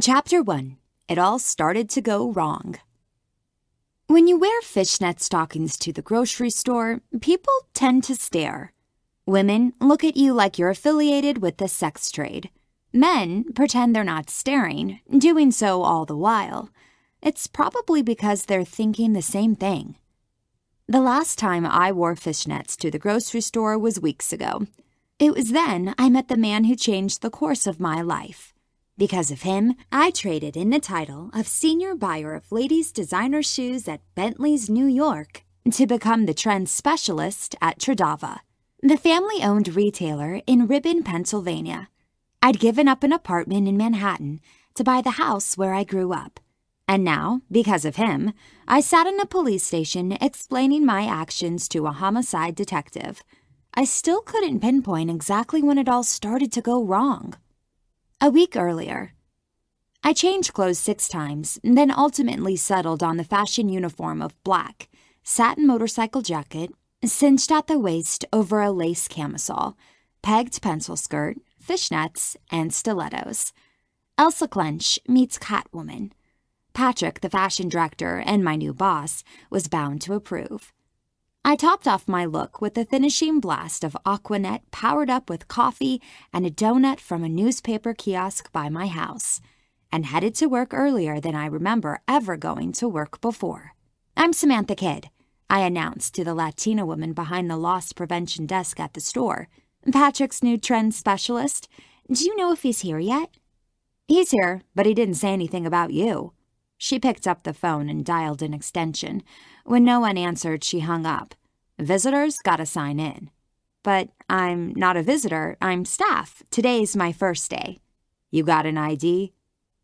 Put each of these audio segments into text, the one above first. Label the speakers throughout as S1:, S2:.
S1: Chapter 1 It All Started to Go Wrong. When you wear fishnet stockings to the grocery store, people tend to stare. Women look at you like you're affiliated with the sex trade. Men pretend they're not staring, doing so all the while. It's probably because they're thinking the same thing. The last time I wore fishnets to the grocery store was weeks ago. It was then I met the man who changed the course of my life. Because of him, I traded in the title of senior buyer of ladies' designer shoes at Bentley's New York to become the trend specialist at Tradava, the family owned retailer in Ribbon, Pennsylvania. I'd given up an apartment in Manhattan to buy the house where I grew up. And now, because of him, I sat in a police station explaining my actions to a homicide detective. I still couldn't pinpoint exactly when it all started to go wrong a week earlier. I changed clothes six times, then ultimately settled on the fashion uniform of black, satin motorcycle jacket, cinched at the waist over a lace camisole, pegged pencil skirt, fishnets, and stilettos. Elsa Clench meets Catwoman. Patrick, the fashion director and my new boss, was bound to approve. I topped off my look with a finishing blast of Aquanet powered up with coffee and a donut from a newspaper kiosk by my house, and headed to work earlier than I remember ever going to work before. I'm Samantha Kidd, I announced to the Latina woman behind the loss prevention desk at the store, Patrick's new trend specialist. Do you know if he's here yet? He's here, but he didn't say anything about you. She picked up the phone and dialed an extension. When no one answered, she hung up. Visitors gotta sign in. But I'm not a visitor, I'm staff. Today's my first day. You got an ID?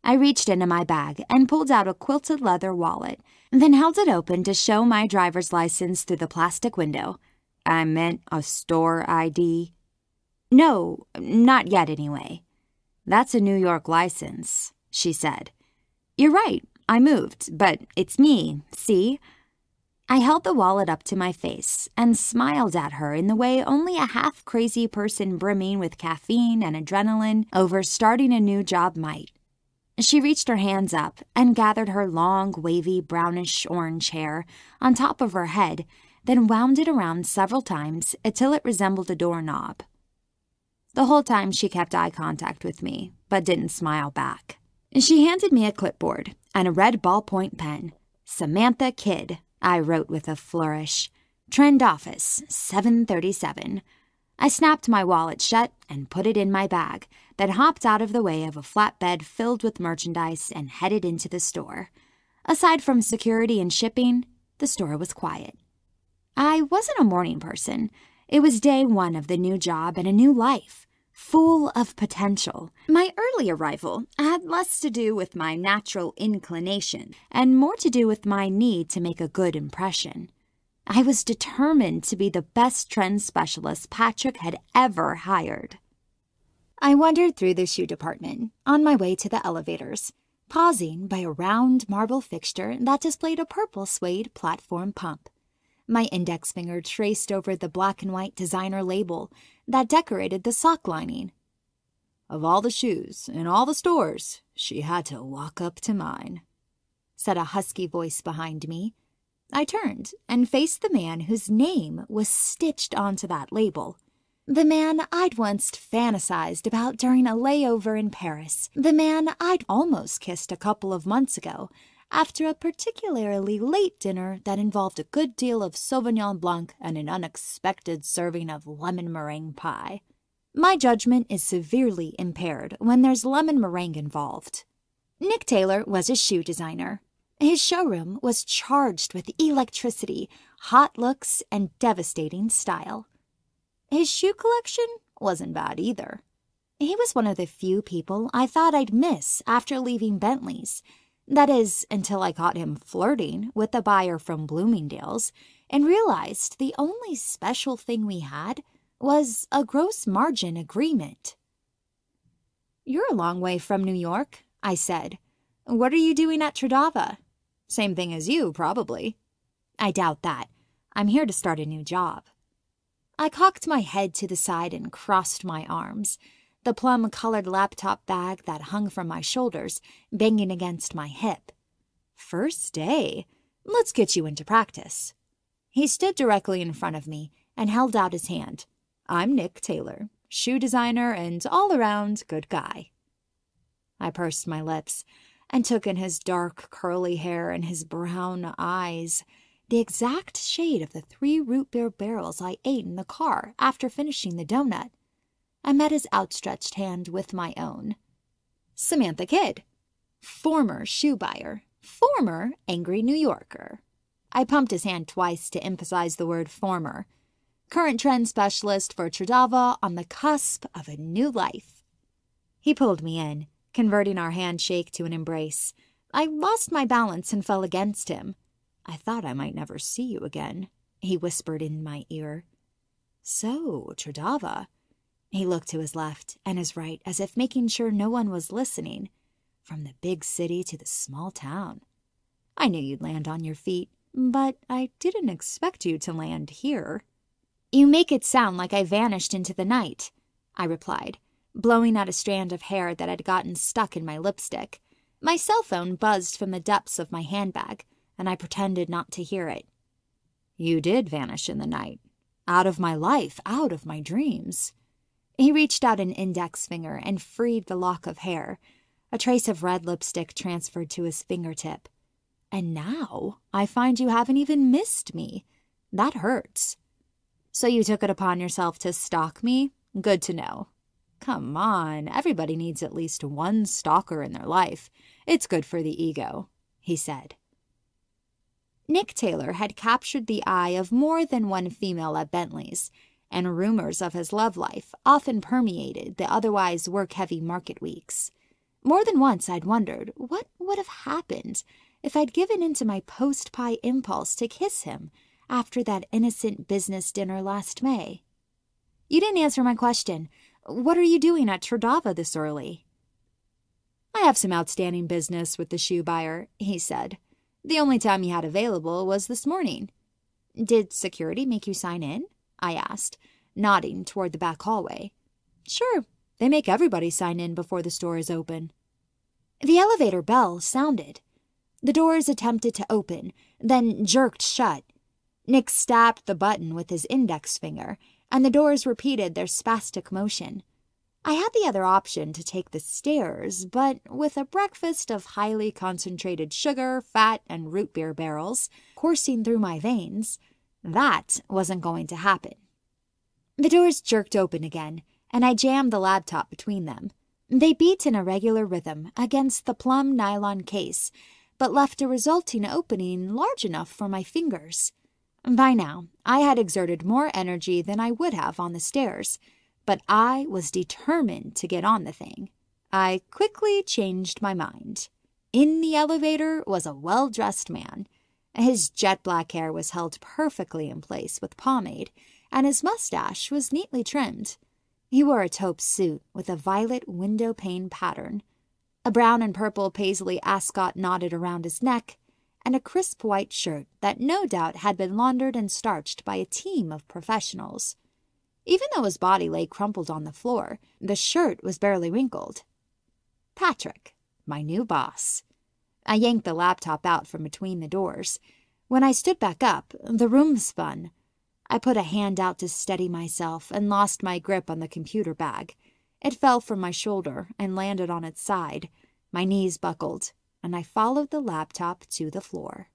S1: I reached into my bag and pulled out a quilted leather wallet, then held it open to show my driver's license through the plastic window. I meant a store ID. No, not yet anyway. That's a New York license, she said. You're right, I moved, but it's me, see? I held the wallet up to my face and smiled at her in the way only a half-crazy person brimming with caffeine and adrenaline over starting a new job might. She reached her hands up and gathered her long, wavy, brownish-orange hair on top of her head, then wound it around several times until it resembled a doorknob. The whole time she kept eye contact with me, but didn't smile back. She handed me a clipboard and a red ballpoint pen. Samantha Kidd, I wrote with a flourish. Trend office, 737. I snapped my wallet shut and put it in my bag, then hopped out of the way of a flatbed filled with merchandise and headed into the store. Aside from security and shipping, the store was quiet. I wasn't a morning person. It was day one of the new job and a new life full of potential. My early arrival had less to do with my natural inclination and more to do with my need to make a good impression. I was determined to be the best trend specialist Patrick had ever hired. I wandered through the shoe department on my way to the elevators, pausing by a round marble fixture that displayed a purple suede platform pump. My index finger traced over the black and white designer label that decorated the sock lining. Of all the shoes in all the stores, she had to walk up to mine, said a husky voice behind me. I turned and faced the man whose name was stitched onto that label. The man I'd once fantasized about during a layover in Paris. The man I'd almost kissed a couple of months ago after a particularly late dinner that involved a good deal of Sauvignon Blanc and an unexpected serving of lemon meringue pie. My judgment is severely impaired when there's lemon meringue involved. Nick Taylor was a shoe designer. His showroom was charged with electricity, hot looks, and devastating style. His shoe collection wasn't bad either. He was one of the few people I thought I'd miss after leaving Bentley's, that is, until I caught him flirting with a buyer from Bloomingdale's and realized the only special thing we had was a gross margin agreement. You're a long way from New York, I said. What are you doing at Tradava? Same thing as you, probably. I doubt that. I'm here to start a new job. I cocked my head to the side and crossed my arms the plum colored laptop bag that hung from my shoulders, banging against my hip. First day? Let's get you into practice. He stood directly in front of me and held out his hand. I'm Nick Taylor, shoe designer and all around good guy. I pursed my lips and took in his dark, curly hair and his brown eyes, the exact shade of the three root beer barrels I ate in the car after finishing the donut. I met his outstretched hand with my own. Samantha Kidd, former shoe buyer, former angry New Yorker. I pumped his hand twice to emphasize the word former. Current trend specialist for Tradava on the cusp of a new life. He pulled me in, converting our handshake to an embrace. I lost my balance and fell against him. I thought I might never see you again, he whispered in my ear. So, Tradava, he looked to his left and his right as if making sure no one was listening, from the big city to the small town. I knew you'd land on your feet, but I didn't expect you to land here. You make it sound like I vanished into the night, I replied, blowing out a strand of hair that had gotten stuck in my lipstick. My cell phone buzzed from the depths of my handbag, and I pretended not to hear it. You did vanish in the night, out of my life, out of my dreams. He reached out an index finger and freed the lock of hair. A trace of red lipstick transferred to his fingertip. And now I find you haven't even missed me. That hurts. So you took it upon yourself to stalk me? Good to know. Come on, everybody needs at least one stalker in their life. It's good for the ego, he said. Nick Taylor had captured the eye of more than one female at Bentley's, and rumors of his love life often permeated the otherwise work heavy market weeks. More than once I'd wondered what would have happened if I'd given in to my post pie impulse to kiss him after that innocent business dinner last May. You didn't answer my question. What are you doing at Trdava this early? I have some outstanding business with the shoe buyer, he said. The only time he had available was this morning. Did security make you sign in? I asked, nodding toward the back hallway. Sure, they make everybody sign in before the store is open. The elevator bell sounded. The doors attempted to open, then jerked shut. Nick stabbed the button with his index finger, and the doors repeated their spastic motion. I had the other option to take the stairs, but with a breakfast of highly concentrated sugar, fat, and root beer barrels coursing through my veins, that wasn't going to happen. The doors jerked open again, and I jammed the laptop between them. They beat in a regular rhythm against the plum nylon case, but left a resulting opening large enough for my fingers. By now, I had exerted more energy than I would have on the stairs, but I was determined to get on the thing. I quickly changed my mind. In the elevator was a well dressed man. His jet black hair was held perfectly in place with pomade, and his mustache was neatly trimmed. He wore a taupe suit with a violet window pane pattern. A brown and purple paisley ascot knotted around his neck, and a crisp white shirt that no doubt had been laundered and starched by a team of professionals. Even though his body lay crumpled on the floor, the shirt was barely wrinkled. Patrick, my new boss. I yanked the laptop out from between the doors. When I stood back up, the room spun. I put a hand out to steady myself and lost my grip on the computer bag. It fell from my shoulder and landed on its side. My knees buckled, and I followed the laptop to the floor.